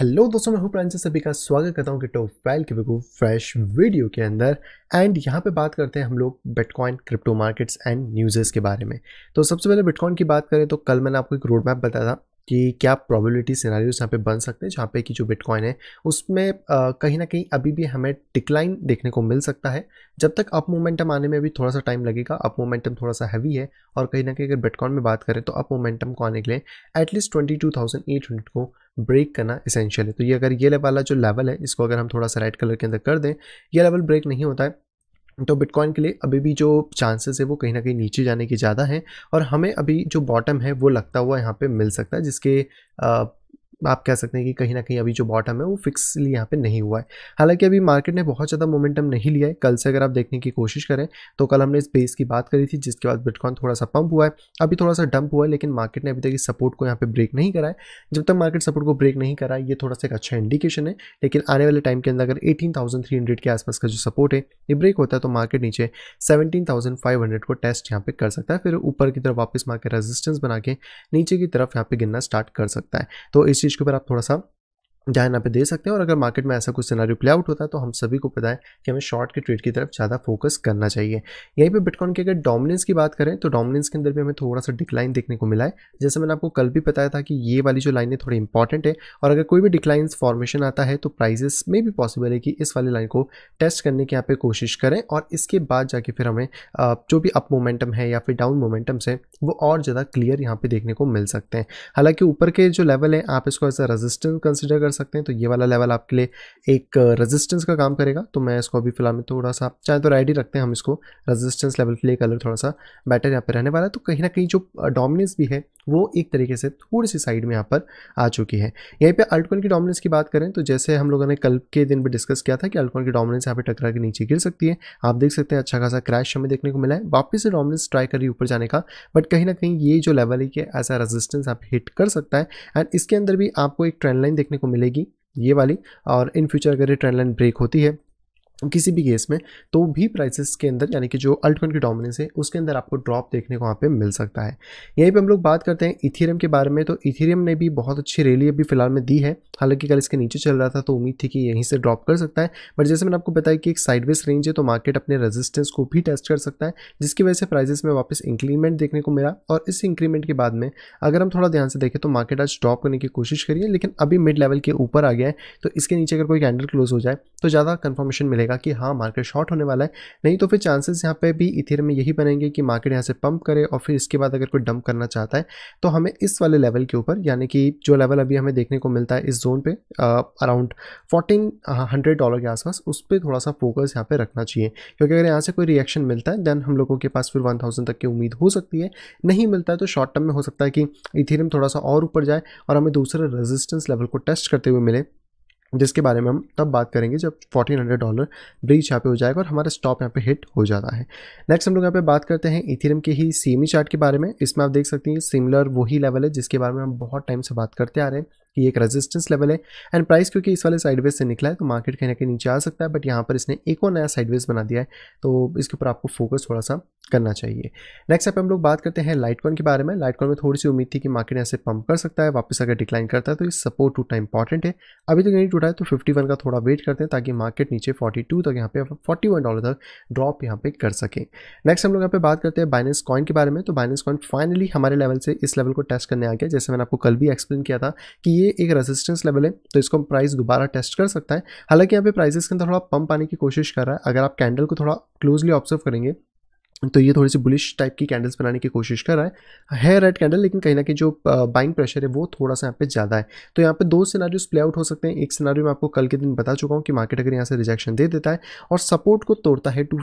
hello दोस्तों मैं हूं प्रांजल सभी का स्वागत करता हूं कि टॉप फाइल के बेकूफ फ्रेश वीडियो के अंदर एंड यहां पे बात करते हैं हम लोग bitcoin crypto markets and newses के बारे में तो सबसे पहले बिटकॉइन की बात करें तो कल मैंने आपको एक रोड मैप बताया था कि क्या प्रोबेबिलिटी सिनारी यहाँ पे बन सकते हैं जहाँ पे कि जो बिटकॉइन है उसमें कहीं ना कहीं अभी भी हमें डिक्लाइन देखने को मिल सकता है जब तक अप मोमेंटम आने में भी थोड़ा सा टाइम लगेगा अप मोमेंटम थोड़ा सा हैवी है और कहीं ना कहीं अगर बिटकॉइन में बात करें तो अप मोमेंटम को आने के लिए at least twenty two thousand eight hundred को ब्रेक करना इसेंशियल है तो ये अगर ये वाला जो लेवल है इसको अगर हम थोड़ा सा रेड कलर के अंदर कर दें ये लेवल ब्रेक नहीं होता है तो बिटकॉइन के लिए अभी भी जो चांसेस है वो कहीं ना कहीं नीचे जाने के ज़्यादा हैं और हमें अभी जो बॉटम है वो लगता हुआ यहाँ पे मिल सकता है जिसके आप कह सकते हैं कि कहीं ना कहीं अभी जो बॉटम है वो फिक्सली यहाँ पे नहीं हुआ है हालांकि अभी मार्केट ने बहुत ज़्यादा मोमेंटम नहीं लिया है कल से अगर आप देखने की कोशिश करें तो कल हमने इस बेस की बात करी थी जिसके बाद बिटकॉइन थोड़ा सा पंप हुआ है अभी थोड़ा सा डंप हुआ है लेकिन मार्केट ने अभी तक इस सपोर्ट को यहाँ पर ब्रेक नहीं करा है जब तक मार्केट सपोर्ट को ब्रेक नहीं करा ये थोड़ा सा एक अच्छा इंडिकेशन है लेकिन आने वाले टाइम के अंदर अगर एटीन के आसपास का जो सपोर्ट है ये ब्रेक होता है तो मार्केट नीचे सेवनटीन को टेस्ट यहाँ पर कर सकता है फिर ऊपर की तरफ वापस मार्केट रेजिस्टेंस बना के नीचे की तरफ यहाँ पर गिरना स्टार्ट कर सकता है तो इस चीज़ के ऊपर आप थोड़ा सा जहाँ यहाँ पे दे सकते हैं और अगर मार्केट में ऐसा कुछ सिनारियो प्ले आउट होता है तो हम सभी को पता है कि हमें शॉर्ट के ट्रेड की तरफ ज़्यादा फोकस करना चाहिए यहीं पे बिटकॉइन की अगर डोमिनेंस की बात करें तो डोमिनेंस के अंदर भी हमें थोड़ा सा डिक्लाइन देखने को मिला है जैसे मैंने आपको कल भी बताया था कि ये वाली जो लाइन है थोड़ी इंपॉर्टेंट है और अगर कोई भी डिक्लाइन फॉर्मेशन आता है तो प्राइजेस में भी पॉसिबल है कि इस वाली लाइन को टेस्ट करने की यहाँ पर कोशिश करें और इसके बाद जाके फिर हमें जो भी अप मोमेंटम है या फिर डाउन मोमेंटम्स है वो और ज़्यादा क्लियर यहाँ पर देखने को मिल सकते हैं हालाँकि ऊपर के जो लेवल है आप इसको एज अ रजिस्टेंस कंसिडर कर सकते हैं तो ये वाला लेवल आपके लिए एक रेजिस्टेंस का काम करेगा तो मैं इसको अभी फिलहाल में थोड़ा सा चाहे तो रेड ही रखते हैं हम इसको रेजिस्टेंस लेवल के लिए कलर थोड़ा सा बेटर यहाँ पर रहने वाला है तो कहीं ना कहीं जो डोमिनेंस भी है वो एक तरीके से थोड़ी सी साइड में यहाँ पर आ चुकी है यहीं पर अल्टकॉइन की डोमिनेंस की बात करें तो जैसे हम लोगों ने कल के दिन भी डिस्कस किया था कि अल्टकॉइन की डोमिनेंस यहाँ पर टकरा के नीचे गिर सकती है आप देख सकते हैं अच्छा खासा क्रैश हमें देखने को मिला है वापस से डोमिनेंस ट्राई कर रही ऊपर जाने का बट कहीं ना कहीं ये जो लेवल है कि ऐसा रेजिस्टेंस आप हिट कर सकता है एंड इसके अंदर भी आपको एक ट्रेंड लाइन देखने को मिल मिलेगी ये वाली और इन फ्यूचर अगर ये ट्रेंड लाइन ब्रेक होती है किसी भी केस में तो भी प्राइसेस के अंदर यानी कि जो अल्टकॉइन की डोमिनेंस है उसके अंदर आपको ड्रॉप देखने को वहाँ पे मिल सकता है यहीं पे हम लोग बात करते हैं इथेरियम के बारे में तो इथेरियम ने भी बहुत अच्छी रैली अभी फिलहाल में दी है हालांकि कल इसके नीचे चल रहा था तो उम्मीद थी कि यहीं से ड्रॉप कर सकता है बट जैसे मैंने आपको बताया कि एक साइडवेज रेंज है तो मार्केट अपने रेजिस्टेंस को भी टेस्ट कर सकता है जिसकी वजह से प्राइजेस में वापस इंक्रीमेंट देखने को मिला और इस इंक्रीमेंट के बाद में अगर हम थोड़ा ध्यान से देखें तो मार्केट आज ड्रॉप करने की कोशिश करिए लेकिन अभी मिड लेवल के ऊपर आ गया है तो इसके नीचे अगर कोई कैंडल क्लोज हो जाए तो ज़्यादा कन्फर्मेशन मिलेगा रहेगा कि हाँ मार्केट शॉर्ट होने वाला है नहीं तो फिर चांसेस यहाँ पे भी इथेर में यही बनेंगे कि मार्केट यहाँ से पंप करे और फिर इसके बाद अगर कोई डंप करना चाहता है तो हमें इस वाले लेवल के ऊपर यानी कि जो लेवल अभी हमें देखने को मिलता है इस जोन पे अराउंड फोर्टीन हंड्रेड डॉलर के आसपास उस पर थोड़ा सा फोकस यहाँ पर रखना चाहिए क्योंकि अगर यहाँ से कोई रिएक्शन मिलता है देन हम लोगों के पास फिर वन थाउजेंड तक की उम्मीद हो सकती है नहीं मिलता है तो शॉर्ट टर्म में हो सकता है कि इथेरियम थोड़ा सा और ऊपर जाए और हमें दूसरे रेजिस्टेंस लेवल को टेस्ट करते हुए मिले जिसके बारे में हम तब बात करेंगे जब 1400 डॉलर ब्रीच यहाँ पे हो जाएगा और हमारा स्टॉप यहाँ पे हिट हो जाता है नेक्स्ट हम लोग यहाँ पे बात करते हैं इथेरियम के ही सीमी चार्ट के बारे में इसमें आप देख सकते हैं सिमिलर वही लेवल है जिसके बारे में हम बहुत टाइम से बात करते आ रहे हैं कि एक रेजिस्टेंस लेवल है एंड प्राइस क्योंकि इस वाले साइडवेज से निकला है तो मार्केट कहीं ना कहीं नीचे आ सकता है बट यहाँ पर इसने एक और नया साइडवेज बना दिया है तो इसके ऊपर आपको फोकस थोड़ा सा करना चाहिए नेक्स्ट आप हम लोग बात करते हैं लाइटकॉन के बारे में लाइटकॉइन में थोड़ी सी उम्मीद थी कि मार्केट ऐसे पंप कर सकता है वापस अगर डिक्लाइन करता है तो इस सपोर्ट टूटना इंपॉर्टेंट है अभी तक तो नहीं टूटा है तो फिफ्टी का थोड़ा वेट करते हैं ताकि मार्केट नीचे टू तक यहाँ पे वन डॉलर तक ड्रॉप यहाँ पे कर सकें नेक्स्ट हम लोग यहाँ पे बात करते हैं बाइनेंस कॉइन के बारे में तो बाइनेंस कॉइन फाइनली हमारे लेवल से इस लेवल को टेस्ट करने आ गया जैसे मैंने आपको कल भी एक्सप्लेन किया था कि ये एक रेजिस्टेंस लेवल है तो इसको हम प्राइस दोबारा टेस्ट कर सकता है हालांकि यहाँ पे प्राइसेस के अंदर थोड़ा पंप आने की कोशिश कर रहा है अगर आप कैंडल को थोड़ा क्लोजली ऑब्जर्व करेंगे तो ये थोड़ी सी बुलिश टाइप की कैंडल्स बनाने की कोशिश कर रहा है है रेड कैंडल लेकिन कहीं ना कहीं जो बाइंग प्रेशर है वो थोड़ा सा यहाँ पे ज़्यादा है तो यहाँ पे दो सिनारियोज प्ले आउट हो सकते हैं एक सिनारियो मैं आपको कल के दिन बता चुका हूँ कि मार्केट अगर यहाँ से रिजेक्शन दे देता है और सपोर्ट को तोड़ता है टू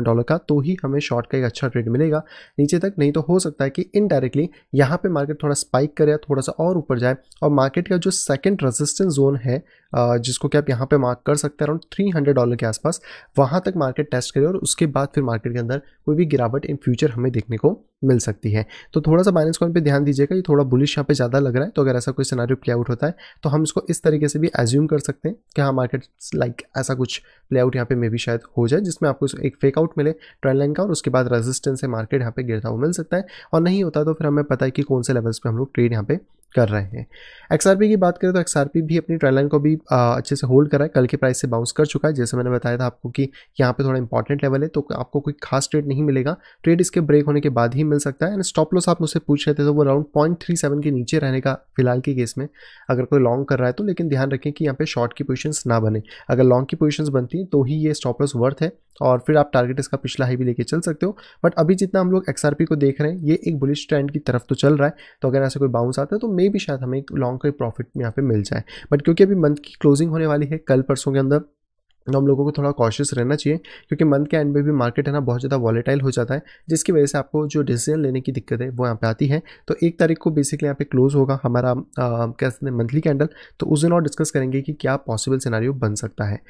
डॉलर का तो ही हमें शॉर्ट का एक अच्छा ट्रेड मिलेगा नीचे तक नहीं तो हो सकता है कि इनडायरेक्टली यहाँ पर मार्केट थोड़ा स्पाइक करे थोड़ा सा और ऊपर जाए और मार्केट का जो सेकेंड रजिस्टेंस जोन है जिसको कि आप यहाँ पे मार्क कर सकते हैं अराउंड थ्री हंड्रेड डॉलर के आसपास वहाँ तक मार्केट टेस्ट करे और उसके बाद फिर मार्केट के अंदर कोई भी गिरावट इन फ्यूचर हमें देखने को मिल सकती है तो थोड़ा सा बाइनेंस कॉइन पे ध्यान दीजिएगा ये थोड़ा बुलिश यहाँ पे ज़्यादा लग रहा है तो अगर ऐसा कोई सिनारियो प्ले आउट होता है तो हम इसको इस तरीके से भी एज्यूम कर सकते हैं कि हाँ मार्केट लाइक ऐसा कुछ प्ले आउट यहाँ पे मे भी शायद हो जाए जिसमें आपको एक फेक आउट मिले ट्रेंड लाइन का और उसके बाद रेजिस्टेंस है मार्केट यहाँ पे गिरता हुआ मिल सकता है और नहीं होता तो फिर हमें पता है कि कौन से लेवल्स पर हम लोग ट्रेड यहाँ पे कर रहे हैं एक्स की बात करें तो एक्स भी अपनी ट्रेल लाइन को भी अच्छे से होल्ड करा है कल के प्राइस से बाउंस कर चुका है जैसे मैंने बताया था आपको कि यहाँ पे थोड़ा इंपॉर्टेंट लेवल है तो आपको कोई खास ट्रेड नहीं मिलेगा ट्रेड इसके ब्रेक होने के बाद ही मिल सकता है एंड स्टॉप लॉस आप मुझसे पूछ रहे थे तो वो अराउंड पॉइंट के नीचे रहने का फिलहाल के केस में अगर कोई लॉन्ग कर रहा है तो लेकिन ध्यान रखें कि यहाँ पर शॉर्ट की पोजिशन ना बने अगर लॉन्ग की पोजिशन बनती तो ही ये स्टॉप लॉस वर्थ है और फिर आप टारगेट इसका पिछला हाई भी लेके चल सकते हो बट अभी जितना हम लोग एक्स को देख रहे हैं ये एक बुलिश ट्रेंड की तरफ तो चल रहा है तो अगर ऐसा कोई बाउंस आता है तो मे भी शायद हमें एक लॉन्ग का प्रॉफिट यहाँ पे मिल जाए बट क्योंकि अभी मंथ की क्लोजिंग होने वाली है कल परसों के अंदर तो हम लोगों को थोड़ा कॉशियस रहना चाहिए क्योंकि मंथ के एंड में भी मार्केट है ना बहुत ज़्यादा वॉलेटाइल हो जाता है जिसकी वजह से आपको जो डिसीजन लेने की दिक्कत है वो यहाँ पे आती है तो एक तारीख को बेसिकली यहाँ पे क्लोज होगा हमारा क्या हैं मंथली कैंडल तो उस दिन और डिस्कस करेंगे कि क्या पॉसिबल सिनारियो बन सकता है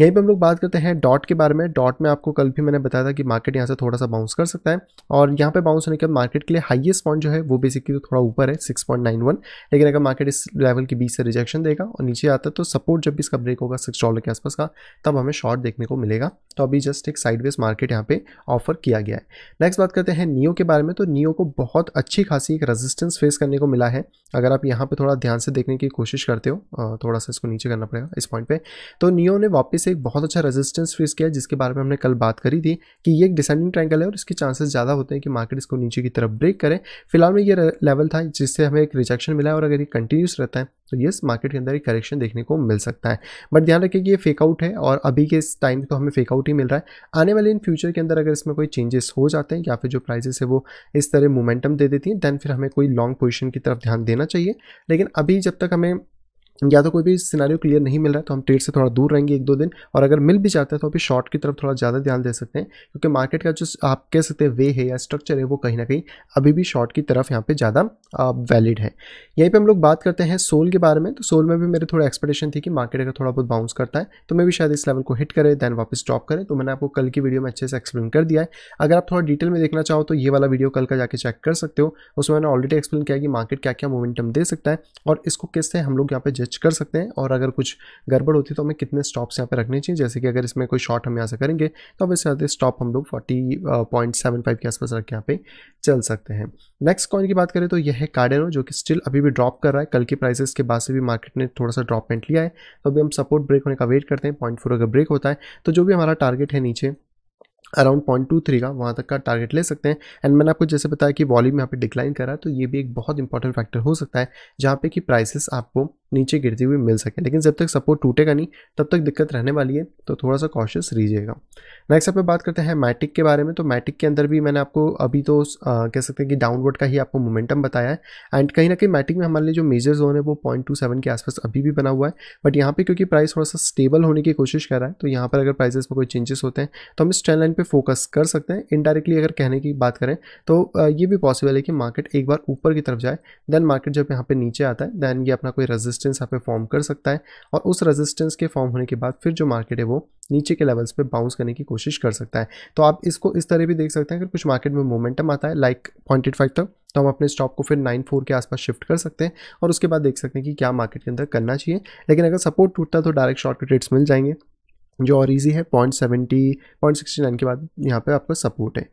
यहीं पर हम लोग बात करते हैं डॉट के बारे में डॉट में आपको कल भी मैंने बताया था कि मार्केट यहाँ से थोड़ा सा बाउंस कर सकता है और यहाँ पर बाउंस होने के बाद मार्केट के लिए हाइएस्ट पॉइंट जो है वो बेसिकली तो थोड़ा ऊपर है सिक्स लेकिन अगर मार्केट इस लेवल के बीच से रिजेक्शन देगा और नीचे आता है तो सपोर्ट जब भी इसका ब्रेक होगा सिक्स डॉलर के आसपास का तब हमें शॉर्ट देखने को मिलेगा तो अभी जस्ट एक साइडवेज मार्केट यहाँ पे ऑफर किया गया है नेक्स्ट बात करते हैं नियो के बारे में तो नियो को बहुत अच्छी खासी एक रेजिस्टेंस फेस करने को मिला है अगर आप यहाँ पे थोड़ा ध्यान से देखने की कोशिश करते हो थोड़ा सा इसको नीचे करना पड़ेगा इस पॉइंट पे तो नियो ने वापस एक बहुत अच्छा रेजिस्टेंस फेस किया जिसके बारे में हमने कल बात करी थी कि ये एक डिसेंडिंग ट्रैंगल है और इसके चांसेस ज़्यादा होते हैं कि मार्केट इसको नीचे की तरफ ब्रेक करें फिलहाल में ये लेवल था जिससे हमें एक रिजेक्शन मिला है और अगर ये कंटिन्यूस रहता है तो ये मार्केट के अंदर एक करेक्शन देखने को मिल सकता है बट ध्यान रखें कि ये फेकआउट है और अभी के इस टाइम तो हमें फेकआउट ही मिल रहा है आने वाले इन फ्यूचर के अंदर अगर इसमें कोई चेंजेस हो जाते हैं या फिर जो प्राइजेस है वो इस तरह मोमेंटम दे देती हैं दैन फिर हमें कोई लॉन्ग पोजिशन की तरफ ध्यान देना चाहिए लेकिन अभी जब तक हमें या तो कोई भी सिनारियो क्लियर नहीं मिल रहा तो हम ट्रेड से थोड़ा दूर रहेंगे एक दो दिन और अगर मिल भी जाता है तो अभी शॉर्ट की तरफ थोड़ा ज़्यादा ध्यान दे सकते हैं क्योंकि मार्केट का जो आप कह सकते हैं वे है या स्ट्रक्चर है वो कहीं ना कहीं अभी भी शॉर्ट की तरफ यहाँ पे ज़्यादा वैलिड है यहीं पर हम लोग बात करते हैं सोल के बारे में तो सोल में भी मेरे थोड़ा एक्सपेक्टेशन थी कि मार्केट अगर थोड़ा बहुत बाउंस करता है तो मैं भी शायद इस लेवल को हिट करें दैन वापस स्टॉप करें तो मैंने आपको कल की वीडियो में अच्छे से एक्सप्लेन कर दिया है अगर आप थोड़ा डिटेल में देखना चाहो तो ये वाला वीडियो कल का जाकर चेक कर सकते हो उसमें मैंने ऑलरेडी एक्सप्लेन किया कि मार्केट क्या क्या मोमेंटम दे सकता है और इसको किससे हम लोग यहाँ पे सर्च कर सकते हैं और अगर कुछ गड़बड़ होती है तो हमें कितने स्टॉप्स यहाँ पे रखने चाहिए जैसे कि अगर इसमें कोई शॉट हम यहाँ से करेंगे तो अब इससे स्टॉप हम लोग फोर्टी पॉइंट सेवन फाइव के आसपास रख के यहाँ पे चल सकते हैं नेक्स्ट कॉइन की बात करें तो यह है कार्डेनो जो कि स्टिल अभी भी ड्रॉप कर रहा है कल की प्राइसेस के बाद से भी मार्केट ने थोड़ा सा ड्रॉप पेंट लिया है तो अभी हम सपोर्ट ब्रेक होने का वेट करते हैं पॉइंट फोर अगर ब्रेक होता है तो जो भी हमारा टारगेट है नीचे अराउंड पॉइंट टू थ्री का वहाँ तक का टारगेट ले सकते हैं एंड मैंने आपको जैसे बताया कि वॉल्यूम यहाँ पे डिक्लाइन कर रहा है तो ये भी एक बहुत इंपॉर्टेंट फैक्टर हो सकता है जहाँ पे कि प्राइसेस आपको नीचे गिरती हुई मिल सके लेकिन जब तक सपोर्ट टूटेगा नहीं तब तक दिक्कत रहने वाली है तो थोड़ा सा कॉशियस रहिएगा नेक्स्ट आप बात करते हैं मैटिक के बारे में तो मैटिक के अंदर भी मैंने आपको अभी तो आ, कह सकते हैं कि डाउनवर्ड का ही आपको मोमेंटम बताया है एंड कहीं ना कहीं मैटिक में हमारे लिए जो मेजर जोन है वो पॉइंट टू सेवन के आसपास अभी भी बना हुआ है बट यहाँ पर क्योंकि प्राइस थोड़ा सा स्टेबल होने की कोशिश कर रहा है तो यहाँ पर अगर प्राइजेस में कोई चेंजेस होते हैं तो हम इस ट्रेन लाइन पर फोकस कर सकते हैं इनडायरेक्टली अगर कहने की बात करें तो ये भी पॉसिबल है कि मार्केट एक बार ऊपर की तरफ जाए देन मार्केट जब यहाँ पर नीचे आता है देन ये अपना कोई रजिस्ट रेजिस्टेंस यहाँ पे फॉर्म कर सकता है और उस रेजिस्टेंस के फॉर्म होने के बाद फिर जो मार्केट है वो नीचे के लेवल्स पे बाउंस करने की कोशिश कर सकता है तो आप इसको इस तरह भी देख सकते हैं अगर कुछ मार्केट में मोमेंटम आता है लाइक पॉइंटेड फाइव तक तो हम अपने स्टॉप को फिर नाइन फोर के आसपास शिफ्ट कर सकते हैं और उसके बाद देख सकते हैं कि क्या मार्केट के अंदर करना चाहिए लेकिन अगर सपोर्ट टूटता तो डायरेक्ट शॉर्ट रेट्स मिल जाएंगे जो और ईजी है point seventy point sixty nine के बाद यहाँ पर आपका सपोर्ट है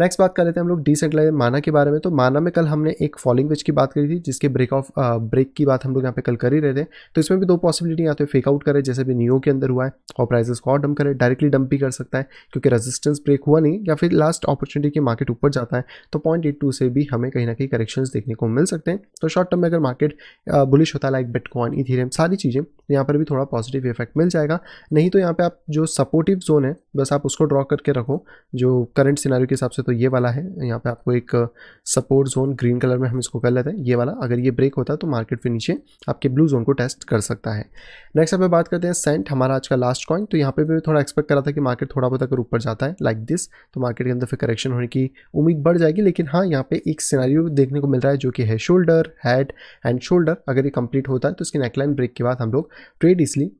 नेक्स्ट बात कर लेते हैं हम लोग डिसेंट्रलाइज माना के बारे में तो माना में कल हमने एक फॉलिंग वेज की बात करी थी जिसके ब्रेक ऑफ ब्रेक की बात हम लोग यहाँ पे कल कर ही रहे थे तो इसमें भी दो पॉसिबिलिटी या फेक तो फेकआउट करे जैसे भी न्यू के अंदर हुआ है और प्राइजेस को और डम करे डायरेक्टली डंप भी कर सकता है क्योंकि रेजिस्टेंस ब्रेक हुआ नहीं या फिर लास्ट अपॉर्चुनिटी के मार्केट ऊपर जाता है तो पॉइंट से भी हमें कहीं ना कहीं करेक्शन देखने को मिल सकते हैं तो शॉर्ट टर्म में अगर मार्केट बुलिश होता है लाइक बिटकॉइन इथेरियम सारी चीज़ें तो यहाँ पर भी थोड़ा पॉजिटिव इफेक्ट मिल जाएगा नहीं तो यहाँ पर आप जो सपोर्टिव जोन है बस आप उसको ड्रॉ करके रखो जो करंट सिनारी के हिसाब से तो ये वाला है यहाँ पे आपको एक सपोर्ट जोन ग्रीन कलर में हम इसको कर लेते हैं ये वाला अगर ये ब्रेक होता है तो मार्केट फिर नीचे आपके ब्लू जोन को टेस्ट कर सकता है नेक्स्ट अब बात करते हैं सेंट हमारा आज का लास्ट कॉइन तो यहाँ पे भी थोड़ा एक्सपेक्ट करा था कि मार्केट थोड़ा बहुत अगर ऊपर जाता है लाइक दिस तो मार्केट के अंदर फिर करेक्शन होने की उम्मीद बढ़ जाएगी लेकिन हाँ यहाँ पे एक सिनारियो देखने को मिल रहा है जो कि है शोल्डर हैड एंड शोल्डर अगर ये कंप्लीट होता है तो इसके नेकलाइन ब्रेक के बाद हम लोग ट्रेड इसलिए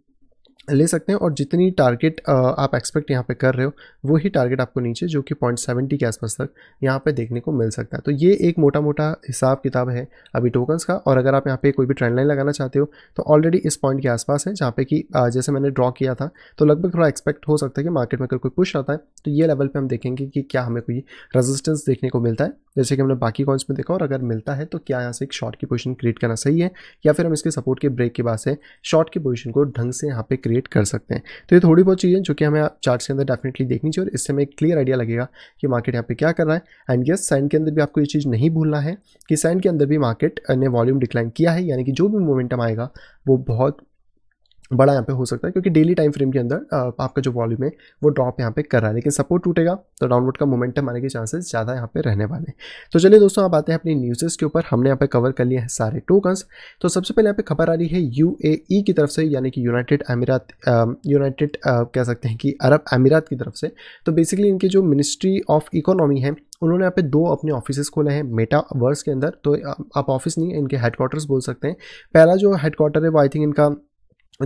ले सकते हैं और जितनी टारगेट आप एक्सपेक्ट यहाँ पे कर रहे हो वो ही टारगेट आपको नीचे जो कि पॉइंट सेवेंटी के आसपास तक यहाँ पे देखने को मिल सकता है तो ये एक मोटा मोटा हिसाब किताब है अभी टोकन्स का और अगर आप यहाँ पे कोई भी ट्रेंड लाइन लगाना चाहते हो तो ऑलरेडी इस पॉइंट के आसपास है जहाँ पे कि जैसे मैंने ड्रॉ किया था तो लगभग थोड़ा एक्सपेक्ट हो सकता है कि मार्केट में अगर कोई पुश आता है तो ये लेवल पर हम देखेंगे कि क्या हमें कोई रजिस्टेंस देखने को मिलता है जैसे कि हमने बाकी कॉइन्स में देखा और अगर मिलता है तो क्या यहाँ से एक शॉर्ट की पोजिशन क्रिएट करना सही है या फिर हम इसके सपोर्ट के ब्रेक के बाद से शॉर्ट की पोजिशन को ढंग से यहाँ पर क्रिएट क्रिएट कर सकते हैं तो ये थोड़ी बहुत चीज़ें जो कि हमें चार्ट के अंदर डेफिनेटली देखनी चाहिए और इससे हमें क्लियर आइडिया लगेगा कि मार्केट यहाँ पे क्या कर रहा है एंड यस साइन के अंदर भी आपको ये चीज़ नहीं भूलना है कि साइन के अंदर भी मार्केट ने वॉल्यूम डिक्लाइन किया है यानी कि जो भी मोमेंटम आएगा वो बहुत बड़ा यहाँ पे हो सकता है क्योंकि डेली टाइम फ्रेम के अंदर आपका जो वॉल्यूम है वो ड्रॉप यहाँ पे कर रहा है लेकिन सपोर्ट टूटेगा तो डाउनलोड का मोमेंटम आने के चांसेस ज़्यादा यहाँ पे रहने वाले हैं तो चलिए दोस्तों आप आते हैं अपनी न्यूज़ेस के ऊपर हमने यहाँ पे कवर कर लिए हैं सारे टोकन्स तो सबसे पहले यहाँ पर खबर आ रही है यू e की तरफ से यानी कि यूनाइटेड अमीरात यूनाइटेड कह सकते हैं कि अरब अमीरात की तरफ से तो बेसिकली इनकी जो मिनिस्ट्री ऑफ इकोनॉमी है उन्होंने यहाँ पे दो अपने ऑफिसेज खोले हैं मेटावर्स के अंदर तो आप ऑफिस नहीं इनके हेडक्वार्टर्स बोल सकते हैं पहला जो हेडक्वार्टर है वो आई थिंक इनका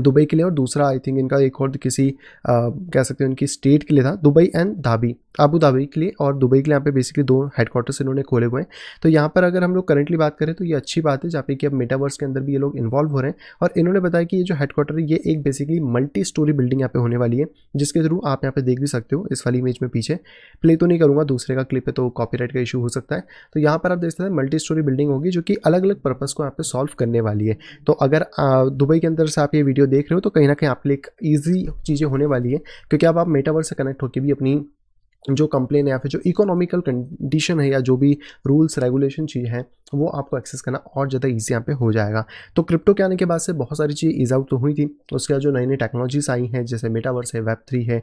दुबई के लिए और दूसरा आई थिंक इनका एक और किसी आ, कह सकते हैं इनकी स्टेट के लिए था Dubai and Dhabi Abu Dhabi के लिए और दुबई के लिए यहाँ पे बेसिकली दो हेडक्वार्टर्स इन्होंने खोले हुए हैं तो यहाँ पर अगर हम लोग करंटली बात करें तो ये अच्छी बात है जहाँ पे कि अब मेटावर्स के अंदर भी ये लोग इन्वॉल्व हो रहे हैं और इन्होंने बताया कि ये जो हेडक्वार्टर है ये एक बेसिकली मल्टी स्टोरी बिल्डिंग यहाँ पे होने वाली है जिसके थ्रू आप यहाँ पे देख भी सकते हो इस वाली इमेज में पीछे प्ले तो नहीं करूँगा दूसरे का क्लिप है तो कॉपी का इशू हो सकता है तो यहाँ पर आप देख सकते हैं मल्टी स्टोरी बिल्डिंग होगी जो कि अलग अलग पर्पज़ को यहाँ पे सॉल्व करने वाली है तो अगर दुबई के अंदर से आप ये वीडियो वीडियो देख रहे हो तो कहीं ना कहीं आपके लिए एक ईजी चीज़ें होने वाली है क्योंकि अब आप मेटावर्स से कनेक्ट होकर भी अपनी जो कंप्लेन है या फिर जो इकोनॉमिकल कंडीशन है या जो भी रूल्स रेगुलेशन चीज़ है वो आपको एक्सेस करना और ज़्यादा ईजी यहाँ पे हो जाएगा तो क्रिप्टो के आने के बाद से बहुत सारी चीज़ें ईज आउट तो हुई थी उसके बाद जो नई नई टेक्नोलॉजीज आई हैं जैसे मेटावर्स है वेब थ्री है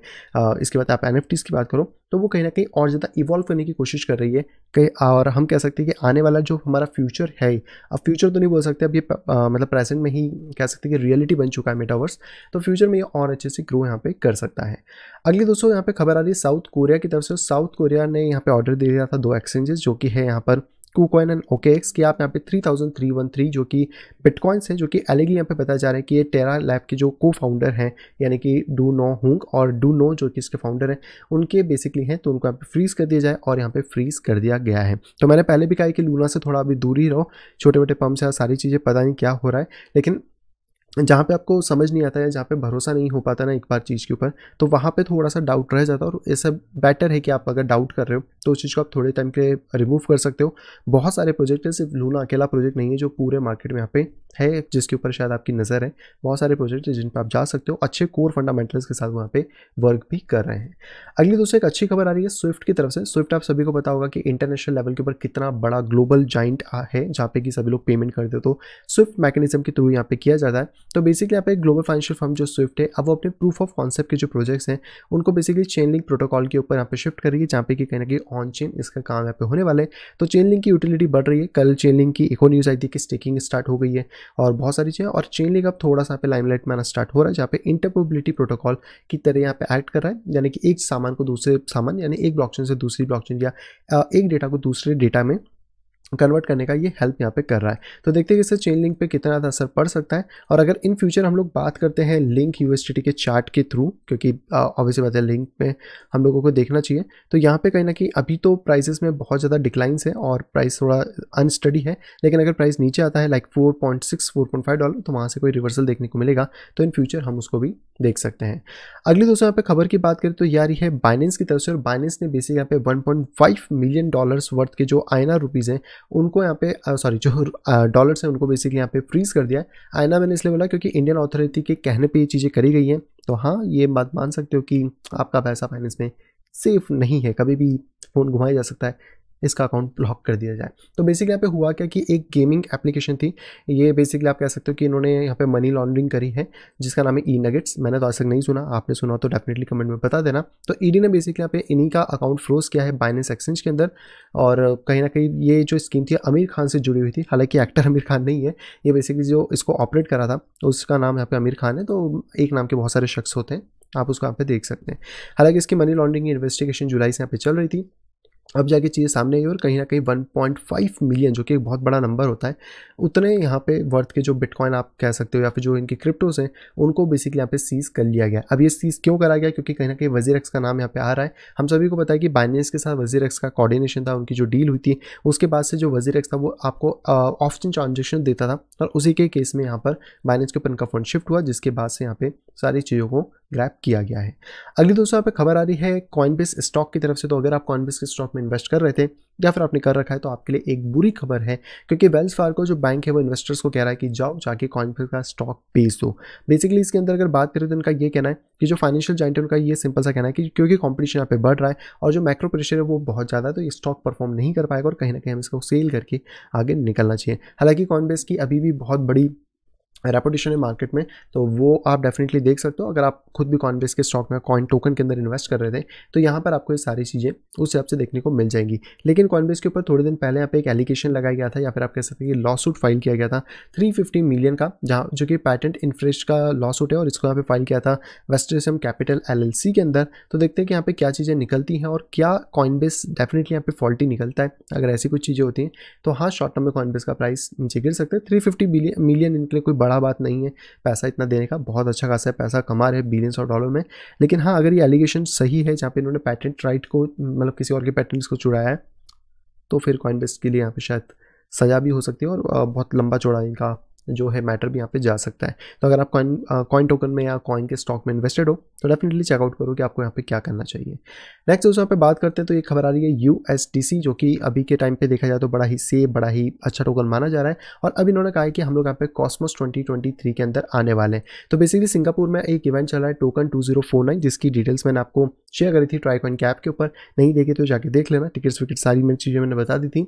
इसके बाद आप एन की बात करो तो वो कहीं ना कहीं और ज़्यादा इवॉल्व करने की कोशिश कर रही है कहीं और हम कह सकते हैं कि आने वाला जो हमारा फ्यूचर है अब फ्यूचर तो नहीं बोल सकते अब ये मतलब प्रेजेंट में ही कह सकते हैं कि रियलिटी बन चुका है मेटावर्स तो फ्यूचर में ये और अच्छे से ग्रो यहाँ पे कर सकता है अगली दोस्तों यहाँ पे खबर आ रही है साउथ कोरिया की तरफ से साउथ कोरिया ने यहाँ पे ऑर्डर दे दिया था दो एक्सचेंजेस जो कि है यहाँ पर टू एंड ओके एक्स की आप यहाँ पे three thousand three one three जो कि बिटकॉइंस हैं जो कि अलग ही यहाँ पे बताया जा रहा है कि ये टेरा लैब के जो को फाउंडर हैं यानी कि डू नो हुंग और डू नो जो कि इसके फाउंडर हैं उनके बेसिकली हैं तो उनको यहाँ पे फ्रीज़ कर दिया जाए और यहाँ पे फ्रीज़ कर दिया गया है तो मैंने पहले भी कहा कि लूना से थोड़ा अभी दूर ही रहो छोटे मोटे पम्प या सारी चीज़ें पता नहीं क्या हो रहा है लेकिन जहाँ पे आपको समझ नहीं आता है जहाँ पे भरोसा नहीं हो पाता ना एक बार चीज़ के ऊपर तो वहाँ पे थोड़ा सा डाउट रह जाता है और ऐसा बेटर है कि आप अगर डाउट कर रहे हो तो उस चीज़ को आप थोड़े टाइम के रिमूव कर सकते हो बहुत सारे प्रोजेक्ट हैं सिर्फ लूना अकेला प्रोजेक्ट नहीं है जो पूरे मार्केट में यहाँ पे है जिसके ऊपर शायद आपकी नज़र है बहुत सारे प्रोजेक्ट हैं जिन पर आप जा सकते हो अच्छे कोर फंडामेंटल्स के साथ वहाँ पे वर्क भी कर रहे हैं अगली दोस्तों एक अच्छी खबर आ रही है स्विफ्ट की तरफ से स्विफ्ट आप सभी को पता होगा कि इंटरनेशनल लेवल के ऊपर कितना बड़ा ग्लोबल जॉइंट है जहाँ पे कि सभी लोग पेमेंट करते हो तो स्विफ्ट मैकेनिज्म के थ्रू यहाँ पे किया जाता है तो बेसिकली यहाँ पे ग्लोबल फाइनेंशियल फर्म जो स्विफ्ट है अब वो अपने प्रूफ ऑफ कॉन्सेप्ट के जो प्रोजेक्ट्स हैं उनको बेसिकली चेन लिंक प्रोटोकॉल के ऊपर यहाँ पे शिफ्ट करेगी जहाँ पे कि कहीं ना कहीं ऑन चेन इसका काम यहाँ पे होने वाला है तो चेन लिंक की यूटिलिटी बढ़ रही है कल चेन लिंक की इको न्यूज़ आई थी कि स्टेकिंग स्टार्ट हो गई है और बहुत सारी चीज़ें और चेन लिंक अब थोड़ा सा यहाँ पे लाइमलाइट में आना स्टार्ट हो रहा है जहाँ पे इंटरपोबिलिटी प्रोटोकॉल की तरह यहाँ पे एक्ट कर रहा है यानी कि एक सामान को दूसरे सामान यानी एक ब्लॉकचेन से दूसरी ब्लॉकचेन या एक डेटा को दूसरे डेटा में कन्वर्ट करने का ये हेल्प यहाँ पे कर रहा है तो देखते हैं कि इससे चेन लिंक पे कितना ज़्यादा असर पड़ सकता है और अगर इन फ्यूचर हम लोग बात करते हैं लिंक यूएसटीटी के चार्ट के थ्रू क्योंकि ऑब्वियसली बात है लिंक में हम लोगों को देखना चाहिए तो यहाँ पे कहीं ना कहीं अभी तो प्राइसेस में बहुत ज़्यादा डिक्लाइंस है और प्राइस थोड़ा अनस्टडी है लेकिन अगर प्राइस नीचे आता है like four point six four point five dollar तो वहाँ से कोई रिवर्सल देखने को मिलेगा तो इन फ्यूचर हम उसको भी देख सकते हैं अगली दोस्तों यहाँ पर खबर की बात करें तो यार ये बाइनेंस की तरफ से और बाइनेंस ने बेसिक यहाँ पे वन मिलियन डॉलर्स वर्थ के जो आयना रुपीज़ हैं उनको यहाँ पे सॉरी जो डॉलर्स हैं उनको बेसिकली यहाँ पे फ्रीज़ कर दिया है आईना मैंने इसलिए बोला क्योंकि इंडियन अथॉरिटी के कहने पे ये चीज़ें करी गई हैं तो हाँ ये बात मान सकते हो कि आपका पैसा फाइनेंस में सेफ नहीं है कभी भी फ़ोन घुमाया जा सकता है इसका अकाउंट ब्लॉक कर दिया जाए तो बेसिकली यहाँ पे हुआ क्या कि एक गेमिंग एप्लीकेशन थी ये बेसिकली आप कह सकते हो कि इन्होंने यहाँ पे मनी लॉन्ड्रिंग करी है जिसका नाम है ई नगेट्स मैंने तो आज तक नहीं सुना आपने सुना तो डेफिनेटली कमेंट में बता देना तो ईडी e ने बेसिकली यहाँ पे इन्हीं का अकाउंट फ्रोज किया है बाइनेंस एक्सचेंज के अंदर और कहीं ना कहीं ये जो स्कीम थी आमिर खान से जुड़ी हुई थी हालांकि एक्टर आमिर खान नहीं है ये बेसिकली जो इसको ऑपरेट करा था उसका नाम यहाँ पे आमिर खान है तो एक नाम के बहुत सारे शख्स होते हैं आप उसको यहाँ पे देख सकते हैं हालांकि इसकी मनी लॉन्ड्रिंग की इन्वेस्टिगेशन जुलाई से यहाँ पे चल रही थी अब जाके चीज़ें सामने आई और कहीं ना कहीं 1.5 मिलियन जो कि एक बहुत बड़ा नंबर होता है उतने यहाँ पे वर्थ के जो बिटकॉइन आप कह सकते हो या फिर जो इनके क्रिप्टोज हैं उनको बेसिकली यहाँ पे सीज़ कर लिया गया अब ये सीज़ क्यों करा गया क्योंकि कहीं ना कहीं वजीर का नाम यहाँ पे आ रहा है हम सभी को पता है कि बाइनेंस के साथ वजीर का कॉर्डिनेशन था उनकी जो डील हुई थी उसके बाद से जो वजीर था वो आपको ऑप्शन ट्रांजेक्शन देता था और उसी के केस में यहाँ पर बाइनेंस के ऊपर इनका फंड शिफ्ट हुआ जिसके बाद से यहाँ पे सारी चीज़ों को ग्रैप किया गया है अगली दोस्तों यहाँ पे खबर आ रही है कॉइनबेस स्टॉक की तरफ से तो अगर आप कॉइनबेस के स्टॉक में इन्वेस्ट कर रहे थे या फिर आपने कर रखा है तो आपके लिए एक बुरी खबर है क्योंकि वेल्स फार्को जो बैंक है वो इन्वेस्टर्स को कह रहा है कि जाओ जाके कॉइनबेस का स्टॉक बेच दो बेसिकली इसके अंदर अगर बात करें तो इनका ये कहना है कि जो फाइनेंशियल जाइंट है उनका ये सिंपल सा कहना है कि क्योंकि कॉम्पिटिशन यहाँ पे बढ़ रहा है और जो माइक्रो प्रेशर है वो बहुत ज़्यादा तो ये स्टॉक परफॉर्म नहीं कर पाएगा और कहीं ना कहीं हम इसको सेल करके आगे निकलना चाहिए हालांकि कॉइनबेस की अभी भी बहुत बड़ी रेपोटेशन है मार्केट में तो वो आप डेफिनेटली देख सकते हो अगर आप खुद भी कॉइनबेस के स्टॉक में कॉइन टोकन के अंदर इन्वेस्ट कर रहे थे तो यहाँ पर आपको ये सारी चीज़ें उस हिसाब से देखने को मिल जाएंगी लेकिन कॉन्बेस के ऊपर थोड़े दिन पहले यहाँ पे एक एलिगेशन लगाया गया था या फिर आप कह सकते हैं कि लॉ सूट फाइल किया गया था थ्री फिफ्टी मिलियन का जहाँ जो कि पैटेंट इन्फ्रेस्ट का लॉ सूट है और इसको यहाँ पे फाइल किया था वेस्टरिसम कैपिटल एल के अंदर तो देखते हैं कि यहाँ पर क्या चीज़ें निकलती हैं और क्या कॉइनबेस डेफिनेटली यहाँ पर फॉल्टी निकलता है अगर ऐसी कुछ चीज़ें होती हैं तो हाँ शॉर्ट टर्म में कॉइनबेस का प्राइस नीचे गिर सकते हैं थ्री फिफ्टी मिलियन इनके लिए कोई बड़ा बात नहीं है पैसा इतना देने का बहुत अच्छा खासा है पैसा कमा रहे बिलियंस ऑफ डॉलर में लेकिन हाँ अगर ये एलिगेशन सही है जहाँ पे इन्होंने पैटेंट राइट को मतलब किसी और के पैटेंट्स को चुराया है तो फिर कॉइन के लिए यहाँ पे शायद सजा भी हो सकती है और बहुत लंबा चौड़ा इनका जो है मैटर भी यहाँ पे जा सकता है तो अगर आप कॉइन कॉइन टोकन में या कॉइन के स्टॉक में इन्वेस्टेड हो तो डेफिनेटली चेकआउट करो कि आपको यहाँ पे क्या करना चाहिए नेक्स्ट दोस्तों यहाँ पे बात करते हैं तो ये खबर आ रही है यू जो कि अभी के टाइम पे देखा जाए तो बड़ा ही सेफ बड़ा ही अच्छा टोकन माना जा रहा है और अब इन्होंने कहा है कि हम लोग यहाँ पे कॉस्मोस ट्वेंटी के अंदर आने वाले हैं तो बेसिकली सिंगापुर में एक इवेंट चल रहा है टोकन टू जिसकी डिटेल्स मैंने आपको शेयर करी थी ट्राई कॉइन कैप के ऊपर नहीं देखे तो जाके देख लेना टिकट्स विकेट सारी मेरी चीज़ें मैंने बता दी थी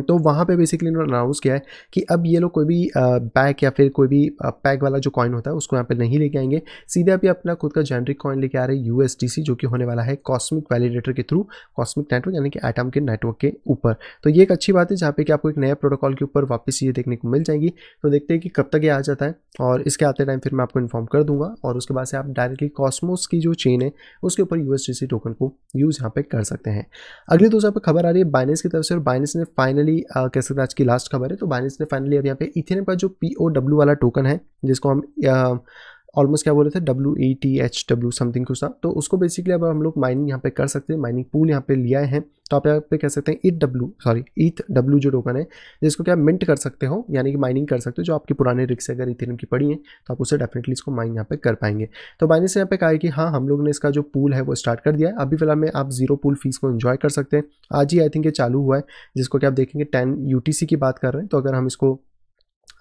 तो वहाँ पे बेसिकली इन्होंने अनाउंस किया है कि अब ये लोग कोई भी बैक या फिर कोई भी पैक वाला जो कॉइन होता है उसको यहाँ पे नहीं लेके आएंगे सीधे अभी अपना खुद का जेनरिक कॉइन लेके आ रहे हैं यूएसडीसी जो कि होने वाला है कॉस्मिक वैलिडेटर के थ्रू कॉस्मिक नेटवर्क यानी कि एटम के नेटवर्क के ऊपर तो ये एक अच्छी बात है जहाँ पे कि आपको एक नया प्रोटोकॉल के ऊपर वापस ये देखने को मिल जाएगी तो देखते हैं कि कब तक ये आ जाता है और इसके आते टाइम फिर मैं आपको इन्फॉर्म कर दूंगा और उसके बाद से आप डायरेक्टली कॉस्मोस की जो चेन है उसके ऊपर यूएसडीसी टोकन को यूज़ यहाँ पे कर सकते हैं अगले दोस्तों पर खबर आ रही है बाइनेंस की तरफ से और बाइनेंस ने फाइनल फाइनली uh, कह सकते हैं आज की लास्ट खबर है तो बाइनेंस ने फाइनली अब यहाँ पे इथेन का जो पी वाला टोकन है जिसको हम uh, ऑलमोस्ट क्या बोले थे W E T H W something कुछ था तो उसको बेसिकली अब हम लोग माइनिंग यहाँ पे कर सकते हैं माइनिंग पूल यहाँ पे लिया है तो आप यहाँ पे कह सकते हैं eat W sorry eth W जो टोकन है जिसको क्या मिंट कर सकते हो यानी कि माइनिंग कर सकते हो जो आपके पुराने रिक्स अगर इथेरियम की पड़ी है तो आप उसे डेफिनेटली इसको माइन यहाँ पे कर पाएंगे तो माइनिंग से यहाँ पे कहा कि हाँ हम लोग ने इसका जो पूल है वो स्टार्ट कर दिया है अभी फिलहाल में आप जीरो पूल फीस को इन्जॉय कर सकते हैं आज ही आई थिंक ये चालू हुआ है जिसको कि आप देखेंगे टेन यू की बात कर रहे हैं तो अगर हम इसको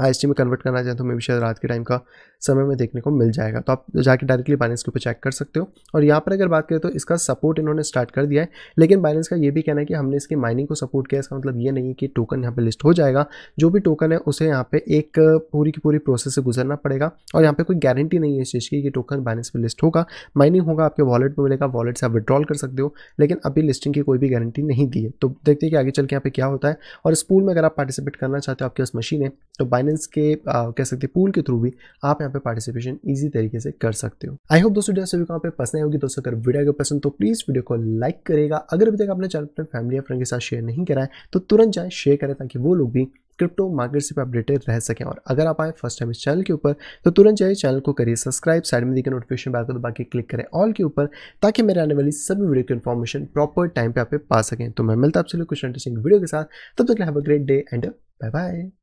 आई में कन्वर्ट करना चाहें तो मे भी शायद रात के टाइम का समय में देखने को मिल जाएगा तो आप जाके डायरेक्टली बाइनेंस के ऊपर चेक कर सकते हो और यहाँ पर अगर बात करें तो इसका सपोर्ट इन्होंने स्टार्ट कर दिया है लेकिन बाइनेंस का ये भी कहना है कि हमने इसकी माइनिंग को सपोर्ट किया इसका मतलब ये नहीं कि टोकन यहाँ पर लिस्ट हो जाएगा जो भी टोकन है उसे यहाँ पर एक पूरी की पूरी प्रोसेस से गुजरना पड़ेगा और यहाँ पर कोई गारंटी नहीं है इस चीज़ की कि टोकन बाइनेंस पर लिस्ट होगा माइनिंग होगा आपके वॉलेट में मिलेगा वॉलेट से आप विड्रॉल कर सकते हो लेकिन अभी लिस्टिंग की कोई भी गारंटी नहीं दी है तो देखते हैं कि आगे चल के यहाँ पर क्या होता है और स्कूल में अगर आप पार्टिसिपेट करना चाहते हो आपके पास मशीन है तो बाइनेंस के आ, कह सकते हैं पूल के थ्रू भी आप यहाँ पे पार्टिसिपेशन ईजी तरीके से कर सकते हो आई होप दोस्तों सभी को यहाँ पे पसंद होगी दोस्तों अगर वीडियो को पसंद तो प्लीज़ वीडियो को लाइक करेगा अगर अभी तक आपने चैनल अपने फैमिली या फ्रेंड के साथ शेयर नहीं कराए तो तुरंत जाए शेयर करें ताकि वो लोग भी क्रिप्टो मार्केट से अपडेटेड रह सकें और अगर आप आए फर्स्ट टाइम इस चैनल के ऊपर तो तुरंत जाए चैनल को करिए सब्सक्राइब साइड में देखिए नोटिफिकेशन बैल को दबा के क्लिक करें ऑल के ऊपर ताकि मेरे आने वाली सभी वीडियो की इन्फॉर्मेशन प्रॉपर टाइम पे आप पा सकें तो मैं मिलता आपसे कुछ इंटरेस्टिंग वीडियो के साथ तब तक have a great day and bye bye